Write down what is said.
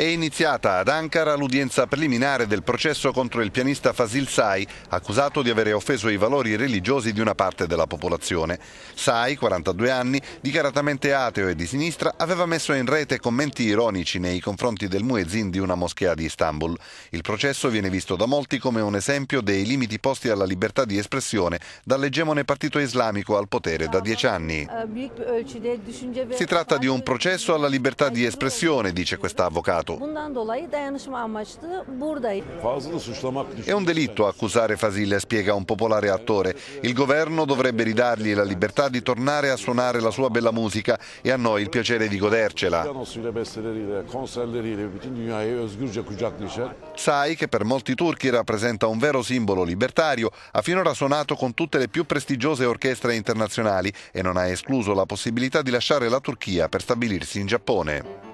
È iniziata ad Ankara l'udienza preliminare del processo contro il pianista Fasil Sai, accusato di avere offeso i valori religiosi di una parte della popolazione. Sai, 42 anni, dichiaratamente ateo e di sinistra, aveva messo in rete commenti ironici nei confronti del muezzin di una moschea di Istanbul. Il processo viene visto da molti come un esempio dei limiti posti alla libertà di espressione dall'egemone partito islamico al potere da dieci anni. Si tratta di un processo alla libertà di espressione, dice questa avvocato reato. È un delitto accusare Fasile, spiega un popolare attore. Il governo dovrebbe ridargli la libertà di tornare a suonare la sua bella musica e a noi il piacere di godercela. Sai che per molti turchi rappresenta un vero simbolo libertario, ha finora suonato con tutte le più prestigiose orchestre internazionali e non ha escluso la possibilità di lasciare la Turchia per stabilirsi in Giappone.